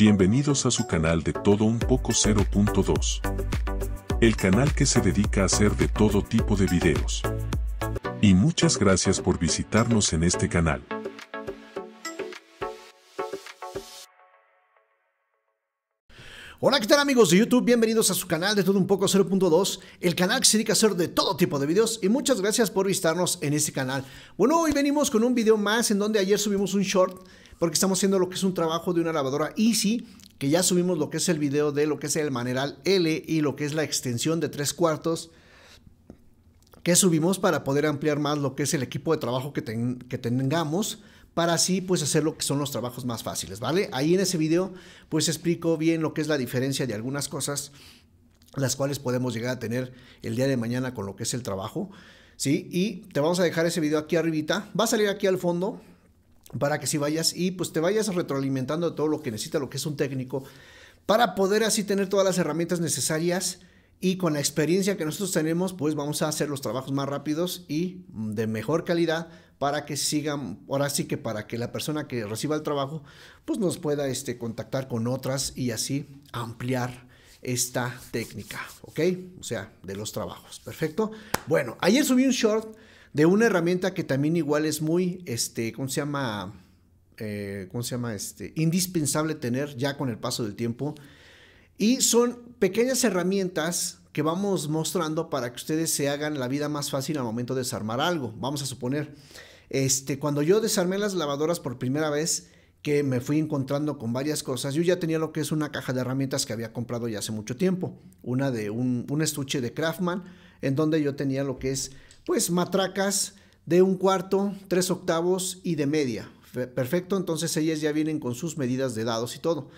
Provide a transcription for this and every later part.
Bienvenidos a su canal de Todo Un Poco 0.2. El canal que se dedica a hacer de todo tipo de videos. Y muchas gracias por visitarnos en este canal. Hola, ¿qué tal amigos de YouTube? Bienvenidos a su canal de Todo Un Poco 0.2, el canal que se dedica a hacer de todo tipo de videos y muchas gracias por visitarnos en este canal. Bueno, hoy venimos con un video más en donde ayer subimos un short porque estamos haciendo lo que es un trabajo de una lavadora Easy, que ya subimos lo que es el video de lo que es el maneral L y lo que es la extensión de tres cuartos que subimos para poder ampliar más lo que es el equipo de trabajo que, tengamos para así pues hacer lo que son los trabajos más fáciles, ¿vale? Ahí en ese video pues explico bien lo que es la diferencia de algunas cosas las cuales podemos llegar a tener el día de mañana con lo que es el trabajo, ¿sí? Y te vamos a dejar ese video aquí arribita, va a salir aquí al fondo, para que si vayas y pues te vayas retroalimentando todo lo que necesita, lo que es un técnico, para poder así tener todas las herramientas necesarias y con la experiencia que nosotros tenemos, pues vamos a hacer los trabajos más rápidos y de mejor calidad para que sigan, ahora sí que para que la persona que reciba el trabajo, pues nos pueda este, contactar con otras y así ampliar esta técnica, ¿ok? O sea, de los trabajos, perfecto. Bueno, ayer subí un short de una herramienta que también igual es muy, este, ¿cómo se llama? Eh, ¿Cómo se llama? Este, indispensable tener ya con el paso del tiempo. Y son pequeñas herramientas que vamos mostrando para que ustedes se hagan la vida más fácil al momento de desarmar algo. Vamos a suponer, este, cuando yo desarmé las lavadoras por primera vez, que me fui encontrando con varias cosas, yo ya tenía lo que es una caja de herramientas que había comprado ya hace mucho tiempo, una de un, un estuche de Craftman, en donde yo tenía lo que es pues matracas de un cuarto, tres octavos y de media. Perfecto, entonces ellas ya vienen con sus medidas de dados y todo.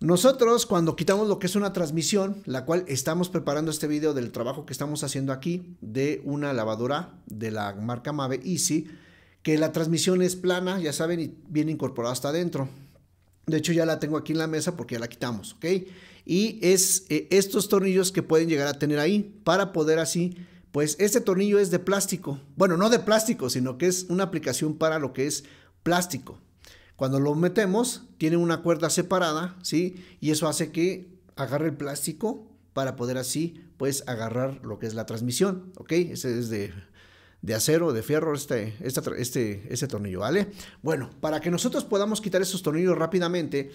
Nosotros cuando quitamos lo que es una transmisión, la cual estamos preparando este video del trabajo que estamos haciendo aquí de una lavadora de la marca Mave Easy, que la transmisión es plana, ya saben, y viene incorporada hasta adentro. De hecho ya la tengo aquí en la mesa porque ya la quitamos, ¿ok? Y es eh, estos tornillos que pueden llegar a tener ahí para poder así pues este tornillo es de plástico. Bueno, no de plástico, sino que es una aplicación para lo que es plástico. Cuando lo metemos, tiene una cuerda separada, ¿sí? Y eso hace que agarre el plástico para poder así, pues, agarrar lo que es la transmisión, ¿ok? Ese es de, acero, de fierro, este, este, este tornillo, ¿vale? Bueno, para que nosotros podamos quitar esos tornillos rápidamente,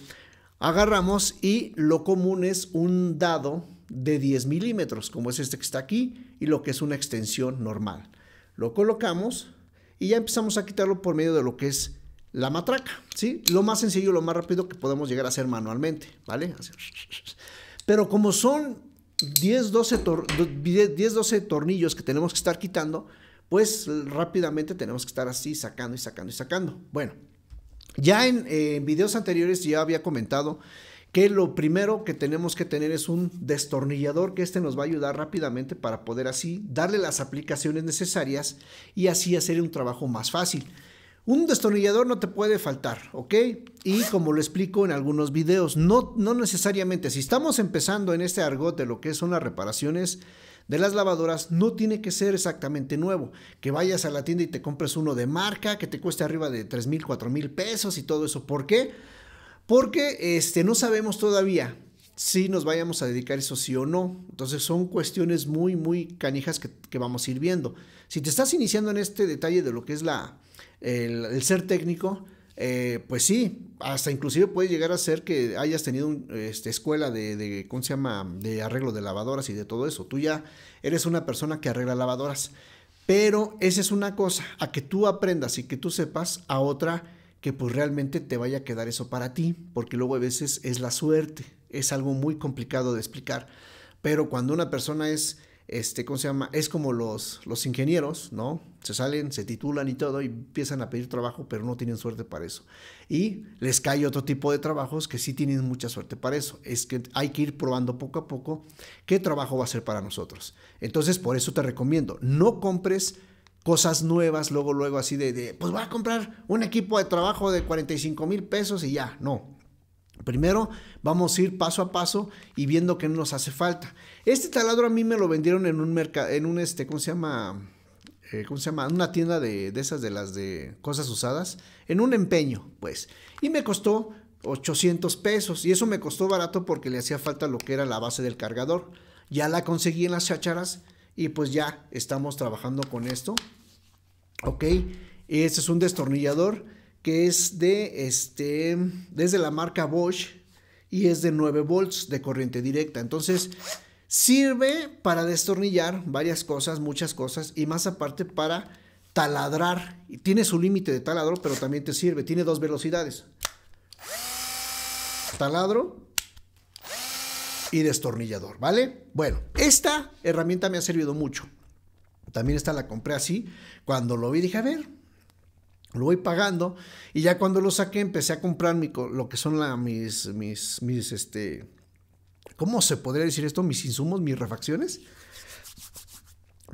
agarramos y lo común es un dado de 10 milímetros, como es este que está aquí, y lo que es una extensión normal. Lo colocamos y ya empezamos a quitarlo por medio de lo que es la matraca, ¿sí? Lo más sencillo, lo más rápido que podemos llegar a hacer manualmente, ¿vale? Pero como son 10, 12, 10, 12 tornillos que tenemos que estar quitando, pues rápidamente tenemos que estar así sacando y sacando y sacando. Bueno, ya en, en videos anteriores ya había comentado que lo primero que tenemos que tener es un destornillador que este nos va a ayudar rápidamente para poder así darle las aplicaciones necesarias y así hacer un trabajo más fácil. Un destornillador no te puede faltar, ¿ok? Y como lo explico en algunos videos, no, no necesariamente, si estamos empezando en este argot de lo que son las reparaciones, de las lavadoras no tiene que ser exactamente nuevo. Que vayas a la tienda y te compres uno de marca que te cueste arriba de 3 mil, 4 mil pesos y todo eso. ¿Por qué? porque este, no sabemos todavía si nos vayamos a dedicar eso sí o no. Entonces son cuestiones muy, muy canijas que, vamos a ir viendo. Si te estás iniciando en este detalle de lo que es la, el, ser técnico, eh, pues sí, hasta inclusive puede llegar a ser que hayas tenido una este, escuela de, de, ¿cómo se llama?, de arreglo de lavadoras y de todo eso. Tú ya eres una persona que arregla lavadoras. Pero esa es una cosa, a que tú aprendas y que tú sepas, a otra que pues realmente te vaya a quedar eso para ti, porque luego a veces es la suerte, es algo muy complicado de explicar, pero cuando una persona es, este, ¿cómo se llama? Es como los, los ingenieros, ¿no? Se salen, se titulan y todo y empiezan a pedir trabajo, pero no tienen suerte para eso. Y les cae otro tipo de trabajos que sí tienen mucha suerte para eso. Es que hay que ir probando poco a poco qué trabajo va a ser para nosotros. Entonces, por eso te recomiendo, no compres cosas nuevas, luego, luego así de, pues voy a comprar un equipo de trabajo de 45 mil pesos y ya, no. Primero vamos a ir paso a paso y viendo qué nos hace falta. Este taladro a mí me lo vendieron en un mercado, en un este, ¿cómo se llama? Eh, ¿Cómo se llama? Una tienda de, de esas de las de cosas usadas, en un empeño, pues. Y me costó 800 pesos y eso me costó barato porque le hacía falta lo que era la base del cargador. Ya la conseguí en las chácharas y pues ya estamos trabajando con esto. Ok, este es un destornillador que es de este, desde la marca Bosch y es de 9 volts de corriente directa. Entonces, sirve para destornillar varias cosas, muchas cosas y más aparte para taladrar. Y tiene su límite de taladro, pero también te sirve. Tiene dos velocidades. Taladro y destornillador, ¿vale? Bueno, esta herramienta me ha servido mucho. También esta la compré así. Cuando lo vi dije, a ver, lo voy pagando. Y ya cuando lo saqué empecé a comprar lo que son la, mis, mis, mis, este, ¿cómo se podría decir esto? Mis insumos, mis refacciones.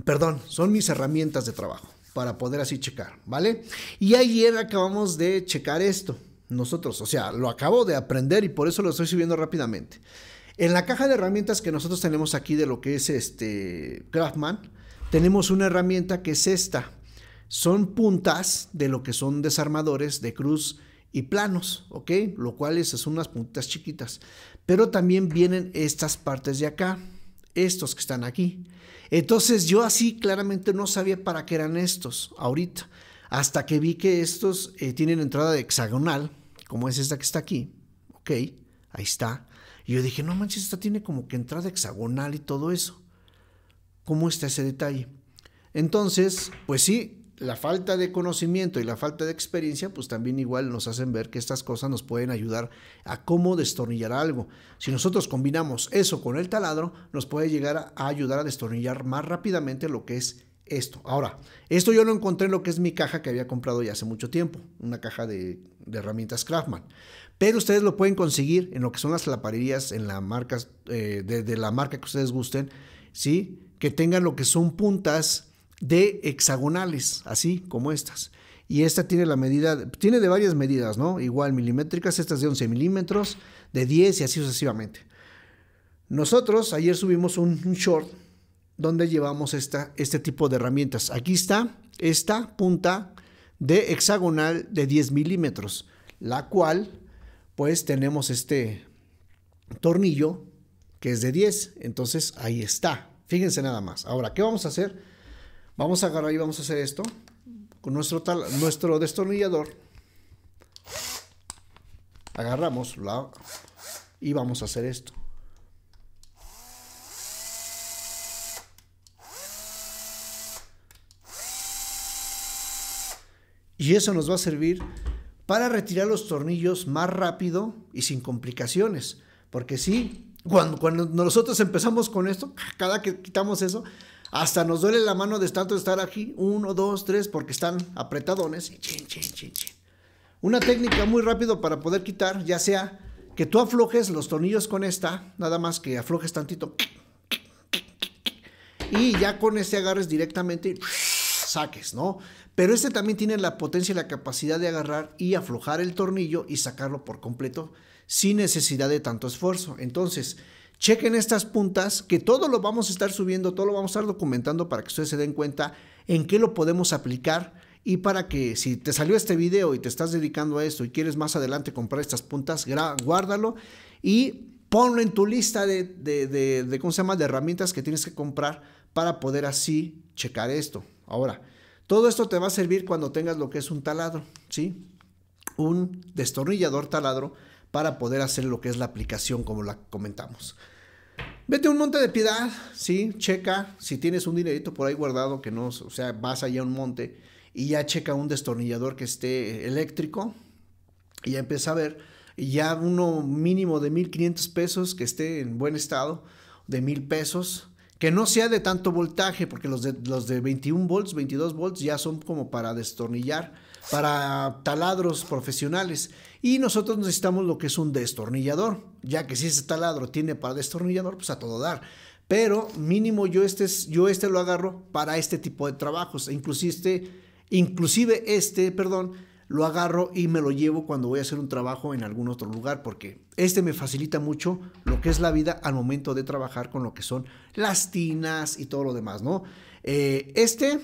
Perdón, son mis herramientas de trabajo para poder así checar, ¿vale? Y ayer acabamos de checar esto, nosotros, o sea, lo acabo de aprender y por eso lo estoy subiendo rápidamente. En la caja de herramientas que nosotros tenemos aquí de lo que es este Craftman, tenemos una herramienta que es esta. Son puntas de lo que son desarmadores de cruz y planos, ¿ok? Lo cual es, son unas puntas chiquitas. Pero también vienen estas partes de acá, estos que están aquí. Entonces yo así claramente no sabía para qué eran estos ahorita, hasta que vi que estos eh, tienen entrada hexagonal, como es esta que está aquí, ¿ok? Ahí está. Y yo dije, no manches, esta tiene como que entrada hexagonal y todo eso. ¿Cómo está ese detalle? Entonces, pues sí, la falta de conocimiento y la falta de experiencia, pues también igual nos hacen ver que estas cosas nos pueden ayudar a cómo destornillar algo. Si nosotros combinamos eso con el taladro, nos puede llegar a ayudar a destornillar más rápidamente lo que es esto. Ahora, esto yo lo encontré en lo que es mi caja que había comprado ya hace mucho tiempo, una caja de, herramientas Craftman. Pero ustedes lo pueden conseguir en lo que son las laparerías, en las marcas eh, de, la marca que ustedes gusten, ¿sí? Que tengan lo que son puntas de hexagonales, así como estas. Y esta tiene la medida, tiene de varias medidas, ¿no? Igual milimétricas, estas de 11 milímetros, de 10 y así sucesivamente. Nosotros ayer subimos un, short donde llevamos esta, este tipo de herramientas. Aquí está esta punta de hexagonal de 10 milímetros, la cual pues tenemos este tornillo que es de 10. Entonces ahí está. Fíjense nada más. Ahora, ¿qué vamos a hacer? Vamos a agarrar y vamos a hacer esto con nuestro, tal, nuestro destornillador. Agarramos la, y vamos a hacer esto. Y eso nos va a servir para retirar los tornillos más rápido y sin complicaciones. Porque sí, cuando, nosotros empezamos con esto, cada que quitamos eso, hasta nos duele la mano de tanto estar aquí, uno, dos, tres, porque están apretadones. Una técnica muy rápido para poder quitar, ya sea que tú aflojes los tornillos con esta, nada más que aflojes tantito. Y ya con este agarres directamente saques, ¿no? Pero este también tiene la potencia y la capacidad de agarrar y aflojar el tornillo y sacarlo por completo sin necesidad de tanto esfuerzo. Entonces, chequen estas puntas, que todo lo vamos a estar subiendo, todo lo vamos a estar documentando para que ustedes se den cuenta en qué lo podemos aplicar y para que si te salió este video y te estás dedicando a esto y quieres más adelante comprar estas puntas, guárdalo y ponlo en tu lista de, de, de, ¿cómo se llama? de herramientas que tienes que comprar para poder así checar esto. Ahora, todo esto te va a servir cuando tengas lo que es un taladro, ¿sí? Un destornillador taladro para poder hacer lo que es la aplicación como la comentamos. Vete un monte de piedad, ¿sí? Checa si tienes un dinerito por ahí guardado que no, o sea, vas allá a un monte y ya checa un destornillador que esté eléctrico y ya empieza a ver Y ya uno mínimo de 1500 pesos que esté en buen estado, de 1000 pesos, que no sea de tanto voltaje, porque los de, los de 21 volts, 22 volts ya son como para destornillar, para taladros profesionales. Y nosotros necesitamos lo que es un destornillador, ya que si ese taladro tiene para destornillador, pues a todo dar. Pero mínimo yo este, yo este lo agarro para este tipo de trabajos. E inclusive este, inclusive este, perdón, lo agarro y me lo llevo cuando voy a hacer un trabajo en algún otro lugar, porque este me facilita mucho lo que es la vida al momento de trabajar con lo que son las tinas y todo lo demás, ¿no? Eh, este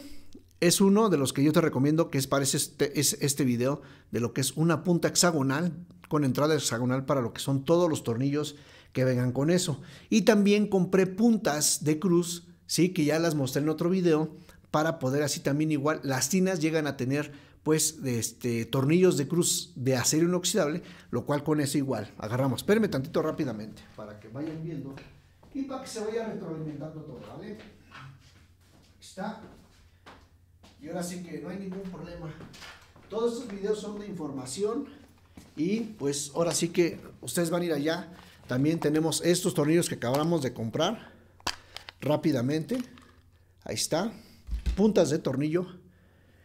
es uno de los que yo te recomiendo, que es, para este, es este video de lo que es una punta hexagonal con entrada hexagonal para lo que son todos los tornillos que vengan con eso. Y también compré puntas de cruz, ¿sí? Que ya las mostré en otro video para poder así también igual, las tinas llegan a tener pues este, tornillos de cruz de acero inoxidable, lo cual con eso igual, agarramos, un tantito rápidamente para que vayan viendo y para que se vaya retroalimentando todo, ¿vale? Ahí está. Y ahora sí que no hay ningún problema. Todos estos videos son de información y pues ahora sí que ustedes van a ir allá. También tenemos estos tornillos que acabamos de comprar rápidamente. Ahí está puntas de tornillo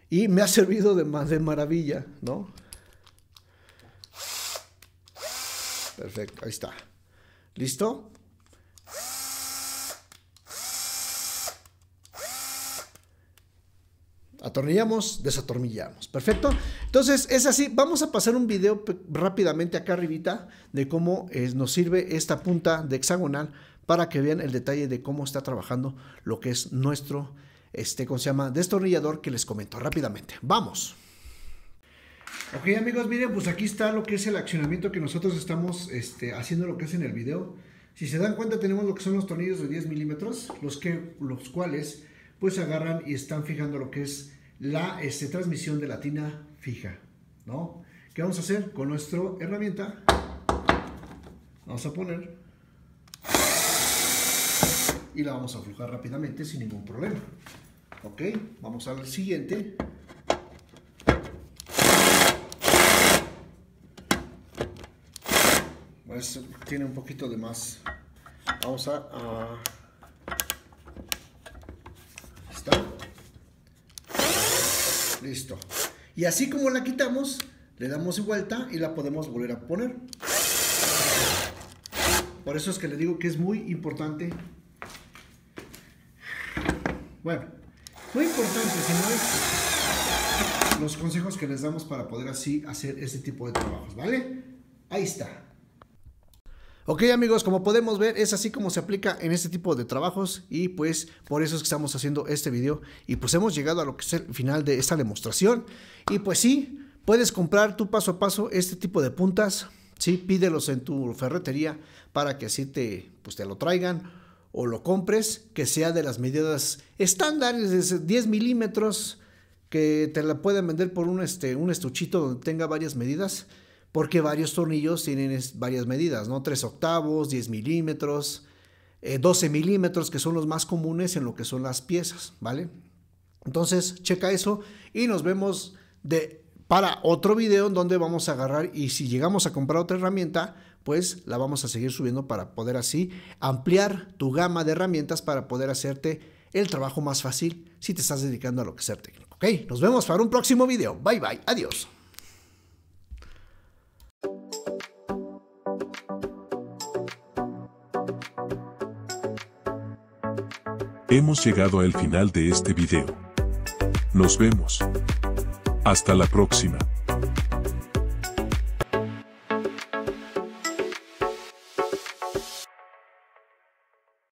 y me ha servido de, de maravilla, ¿no? Perfecto, ahí está. ¿Listo? Atornillamos, desatornillamos. Perfecto. Entonces es así. Vamos a pasar un video rápidamente acá arribita de cómo eh, nos sirve esta punta de hexagonal para que vean el detalle de cómo está trabajando lo que es nuestro este, ¿cómo se llama? Destornillador que les comento rápidamente. Vamos. Ok amigos, miren, pues aquí está lo que es el accionamiento que nosotros estamos este, haciendo lo que es en el video. Si se dan cuenta tenemos lo que son los tornillos de 10 milímetros, los, los cuales pues agarran y están fijando lo que es la este, transmisión de la tina fija, ¿no? ¿Qué vamos a hacer? Con nuestra herramienta vamos a poner y la vamos a aflojar rápidamente sin ningún problema. Ok, vamos al siguiente. Pues tiene un poquito de más. Vamos a... Listo. Y así como la quitamos, le damos vuelta y la podemos volver a poner. Por eso es que le digo que es muy importante bueno, muy importante, señores, los consejos que les damos para poder así hacer este tipo de trabajos, ¿vale? Ahí está. Ok amigos, como podemos ver es así como se aplica en este tipo de trabajos y pues por eso es que estamos haciendo este video y pues hemos llegado a lo que es el final de esta demostración y pues sí, puedes comprar tu paso a paso este tipo de puntas, sí, pídelos en tu ferretería para que así te, pues te lo traigan o lo compres, que sea de las medidas estándares, de 10 milímetros, que te la pueden vender por un, este, un estuchito donde tenga varias medidas, porque varios tornillos tienen varias medidas, ¿no? 3 octavos, 10 milímetros, 12 eh, milímetros, que son los más comunes en lo que son las piezas, ¿vale? Entonces, checa eso y nos vemos de, para otro video en donde vamos a agarrar y si llegamos a comprar otra herramienta, pues la vamos a seguir subiendo para poder así ampliar tu gama de herramientas para poder hacerte el trabajo más fácil si te estás dedicando a lo que ser técnico. Ok, nos vemos para un próximo video. Bye bye, adiós. Hemos llegado al final de este video. Nos vemos. Hasta la próxima.